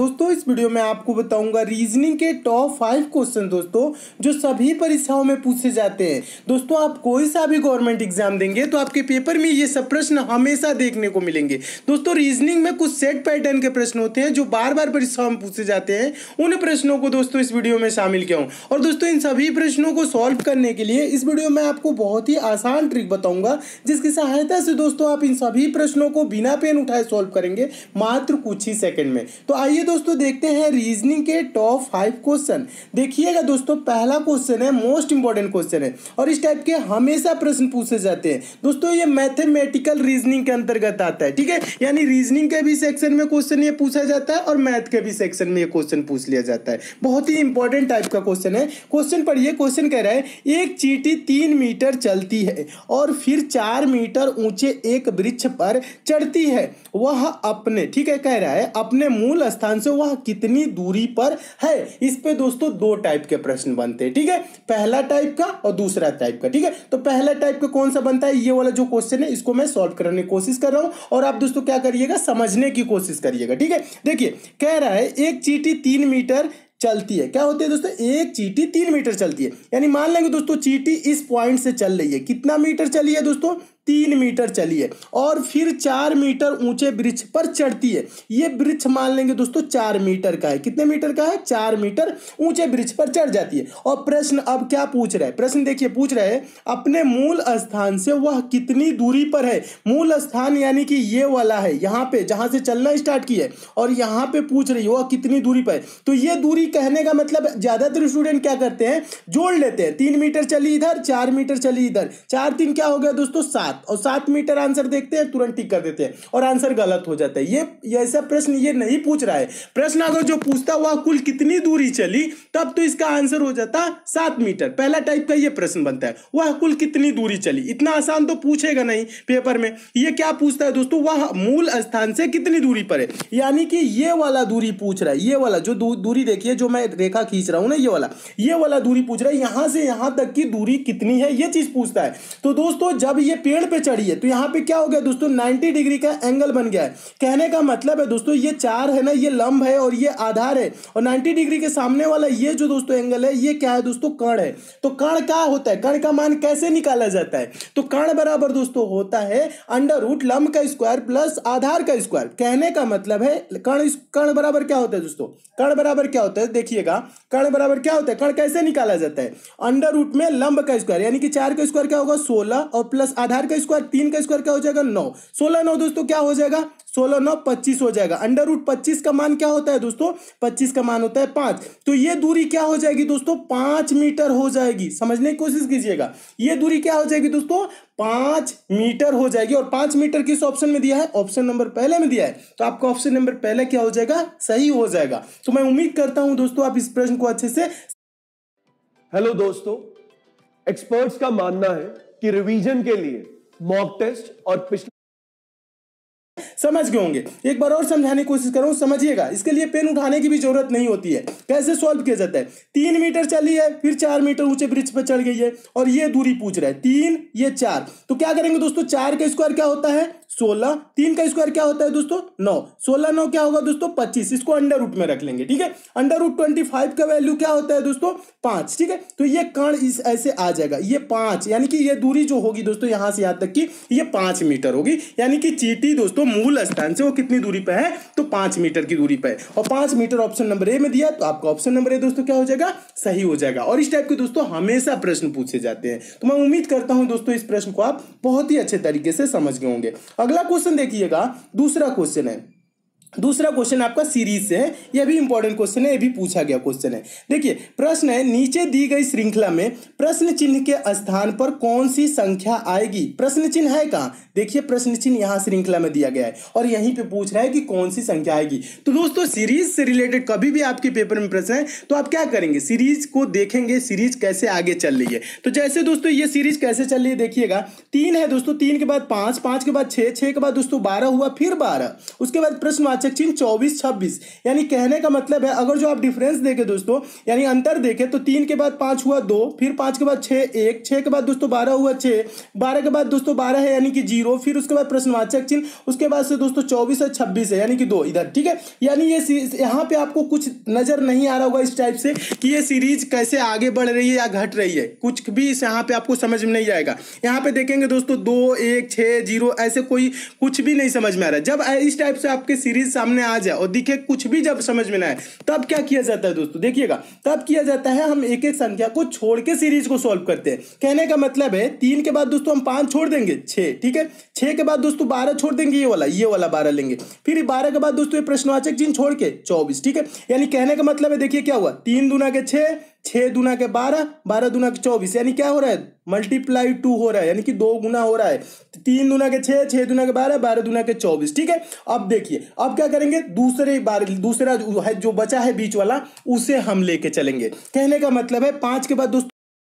दोस्तों इस वीडियो में आपको बताऊंगा रीजनिंग के टॉप फाइव क्वेश्चन दोस्तों जो सभी परीक्षाओं में पूछे जाते हैं दोस्तों आप कोई सा भी गवर्नमेंट एग्जाम देंगे तो आपके पेपर में ये सब प्रश्न हमेशा देखने को मिलेंगे दोस्तों रीजनिंग में कुछ सेट पैटर्न के प्रश्न होते हैं जो बार बार परीक्षाओं में पूछे जाते हैं उन प्रश्नों को दोस्तों इस वीडियो में शामिल किया हूँ और दोस्तों इन सभी प्रश्नों को सॉल्व करने के लिए इस वीडियो में आपको बहुत ही आसान ट्रिक बताऊंगा जिसकी सहायता से दोस्तों आप इन सभी प्रश्नों को बिना पेन उठाए सॉल्व करेंगे मात्र कुछ ही सेकेंड में तो आइए दोस्तों देखते हैं रीजनिंग के टॉप फाइव क्वेश्चन देखिएगा दोस्तों पहला क्वेश्चन है मोस्ट इंपॉर्टेंट क्वेश्चन है और इस टाइप के हमेशा प्रश्न पूछे जाते हैं दोस्तों ये मैथमेटिकल रीजनिंग के अंतर्गत आता है ठीक है यानी रीजनिंग के भी सेक्शन में क्वेश्चन ये पूछा जाता है और मैथ के भी सेक्शन में ये क्वेश्चन पूछ लिया जाता है बहुत ही इंपॉर्टेंट टाइप का क्वेश्चन है क्वेश्चन पढ़िए क्वेश्चन कह रहा है एक चीटी तीन मीटर चलती है और फिर चार मीटर ऊंचे एक वृक्ष पर चढ़ती है वह अपने ठीक है कह रहा है अपने मूल स्थान स्थान से वह कितनी दूरी पर है इस पे दोस्तों दो टाइप के प्रश्न बनते हैं ठीक है पहला टाइप का और दूसरा टाइप का ठीक है तो पहला टाइप का कौन सा बनता है ये वाला जो क्वेश्चन है इसको मैं सॉल्व करने की कोशिश कर रहा हूं और आप दोस्तों क्या करिएगा समझने की कोशिश करिएगा ठीक है देखिए कह रहा है एक चीटी तीन मीटर चलती है क्या होती है दोस्तों एक चीटी तीन मीटर चलती है यानी मान लेंगे दोस्तों चीटी इस पॉइंट से चल रही है कितना मीटर चली है दोस्तों तीन मीटर चली है और फिर चार मीटर ऊंचे वृक्ष पर चढ़ती है ये वृक्ष मान लेंगे दोस्तों चार मीटर का है कितने मीटर का है चार मीटर ऊंचे वृक्ष पर चढ़ जाती है और प्रश्न अब क्या पूछ रहा है प्रश्न देखिए पूछ रहे अपने मूल स्थान से वह कितनी दूरी पर है मूल स्थान यानी कि ये वाला है यहाँ पे जहां से चलना स्टार्ट की है और यहाँ पे पूछ रही है वह कितनी दूरी पर है तो ये दूरी कहने का मतलब ज्यादातर स्टूडेंट क्या करते हैं जोड़ लेते हैं तीन मीटर चली इधर चार मीटर चली इधर चार तीन क्या हो गया दोस्तों सात और सात मीटर आंसर देखते हैं तुरंत टिक कर देते हैं और आंसर गलत हो जाता है ये ऐसा प्रश्न ये नहीं पूछ रहा है प्रश्न अगर जो पूछता हुआ कुल कितनी दूरी चली तब तो इसका आंसर हो जाता सात मीटर पहला टाइप का ये प्रश्न बनता है वह कुल कितनी दूरी चली इतना आसान तो पूछेगा नहीं पेपर में ये क्या पूछता है दोस्तों वह मूल स्थान से कितनी दूरी पर है यानी कि ये वाला दूरी पूछ रहा है ये वाला जो दूरी देखिए जो मैं रेखा खींच रहा हूँ ना ये वाला ये वाला दूरी पूछ रहा है यहां से यहां तक की दूरी कितनी है ये चीज पूछता है तो दोस्तों जब ये पेड़ पेड़ पे चढ़ी है तो यहाँ पे क्या हो गया दोस्तों 90 डिग्री का एंगल बन गया है कहने का मतलब है दोस्तों ये चार है ना ये लंब है और ये आधार है और 90 डिग्री के सामने वाला ये जो दोस्तों एंगल है ये क्या है दोस्तों कण है तो कण क्या होता है कण का मान कैसे निकाला जाता है तो कण बराबर दोस्तों होता है अंडर रूट लंब का स्क्वायर प्लस आधार का स्क्वायर कहने का मतलब है कण कण बराबर क्या होता है दोस्तों कण बराबर क्या होता है देखिएगा कण बराबर क्या होता है कण कैसे निकाला जाता है अंडर रूट में लंब का स्क्वायर यानी कि चार का स्क्वायर क्या होगा सोलह और प्लस आधार का स्क्वायर तीन का स्क्वायर क्या हो जाएगा नौ सोलह नौ दोस्तों क्या हो जाएगा सोलह नौ पच्चीस हो जाएगा अंडर रूट पच्चीस का मान क्या होता है दोस्तों पच्चीस का मान होता है पांच तो ये दूरी क्या हो जाएगी दोस्तों पांच मीटर हो जाएगी समझने की कोशिश कीजिएगा ये दूरी क्या हो जाएगी दोस्तों पांच मीटर हो जाएगी और पांच मीटर किस ऑप्शन में दिया है ऑप्शन नंबर पहले में दिया है तो आपका ऑप्शन नंबर पहले क्या हो जाएगा सही हो जाएगा तो मैं उम्मीद करता हूं दोस्तों आप इस प्रश्न को अच्छे से हेलो दोस्तों एक्सपर्ट्स का मानना है कि रिवीजन के लिए मॉक टेस्ट और पिछले समझ गए होंगे एक बार और समझाने की कोशिश कर समझिएगा इसके लिए पेन उठाने की भी जरूरत नहीं होती है कैसे सॉल्व किया जाता है तीन मीटर चली है फिर चार मीटर ऊंचे ब्रिज पर चढ़ गई है और ये दूरी पूछ रहा है तीन ये चार तो क्या करेंगे दोस्तों चार का स्क्वायर क्या होता है सोलह तीन का स्क्वायर क्या होता है दोस्तों नौ सोलह नौ क्या होगा दोस्तों पच्चीस इसको अंडर रूट में रख लेंगे ठीक है अंडर रूट ट्वेंटी फाइव का वैल्यू क्या होता है दोस्तों पांच ठीक है तो ये कण इस ऐसे आ जाएगा ये पांच यानी कि ये दूरी जो होगी दोस्तों यहां से यहां तक की ये पांच मीटर होगी यानी कि चीटी दोस्तों मूल मूल स्थान से वो कितनी दूरी पर है तो पांच मीटर की दूरी पर है और पांच मीटर ऑप्शन नंबर ए में दिया तो आपका ऑप्शन नंबर ए दोस्तों क्या हो जाएगा सही हो जाएगा और इस टाइप के दोस्तों हमेशा प्रश्न पूछे जाते हैं तो मैं उम्मीद करता हूं दोस्तों इस प्रश्न को आप बहुत ही अच्छे तरीके से समझ गए होंगे अगला क्वेश्चन देखिएगा दूसरा क्वेश्चन है दूसरा क्वेश्चन आपका सीरीज से है यह भी इंपॉर्टेंट क्वेश्चन है यह भी पूछा गया क्वेश्चन है देखिए प्रश्न है नीचे दी गई श्रृंखला में प्रश्न चिन्ह के स्थान पर कौन सी संख्या आएगी प्रश्न चिन्ह है कहाँ देखिए प्रश्न चिन्ह यहाँ श्रृंखला में दिया गया है और यहीं पे पूछ रहा है कि कौन सी संख्या आएगी तो दोस्तों सीरीज से रिलेटेड कभी भी आपके पेपर में प्रश्न है तो आप क्या करेंगे सीरीज को देखेंगे सीरीज कैसे आगे चल रही है तो जैसे दोस्तों ये सीरीज कैसे चल रही है देखिएगा तीन है दोस्तों तीन के बाद पांच पांच के बाद छह छह के बाद दोस्तों बारह हुआ फिर बारह उसके बाद प्रश्न चेकचिन चौबीस छब्बीस यानी कहने का मतलब है अगर जो आप डिफरेंस देखें दोस्तों यानी अंतर देखें तो तीन के बाद पाँच हुआ दो फिर पाँच के बाद छः एक छः के बाद दोस्तों बारह हुआ छः बारह के बाद दोस्तों बारह है यानी कि जीरो फिर उसके बाद प्रश्नवाचक चिन्ह उसके बाद से दोस्तों चौबीस और छब्बीस है यानी कि दो इधर ठीक है यानी ये यहाँ पे आपको कुछ नज़र नहीं आ रहा होगा इस टाइप से कि ये सीरीज कैसे आगे बढ़ रही है या घट रही है कुछ भी इस यहाँ पे आपको समझ में नहीं आएगा यहाँ पे देखेंगे दोस्तों दो एक छः जीरो ऐसे कोई कुछ भी नहीं समझ में आ रहा है जब इस टाइप से आपके सीरीज सामने आ जाए और दिखे कुछ भी जब समझ में ना आए तब क्या किया जाता है दोस्तों देखिएगा तब किया जाता है हम एक एक संख्या को छोड़ के सीरीज को सॉल्व करते हैं कहने का मतलब है तीन के बाद दोस्तों हम पांच छोड़ देंगे छः ठीक है छह के बाद दोस्तों बारह छोड़ देंगे ये वाला ये वाला बारह लेंगे फिर बारह के बाद दोस्तों प्रश्नवाचक चिन्ह छोड़ के चौबीस ठीक है यानी कहने का मतलब है देखिए क्या हुआ तीन दुना के छह छह दुना के बारह बारह दुना के चौबीस यानी क्या हो रहा है मल्टीप्लाई टू हो रहा है यानी कि दो गुना हो रहा है तीन दुना के छह छह दुना के बारह बारह दुना के चौबीस ठीक है अब देखिए अब क्या करेंगे दूसरे बार दूसरा जो है जो बचा है बीच वाला उसे हम लेके चलेंगे कहने का मतलब है पांच के बाद दोस्तों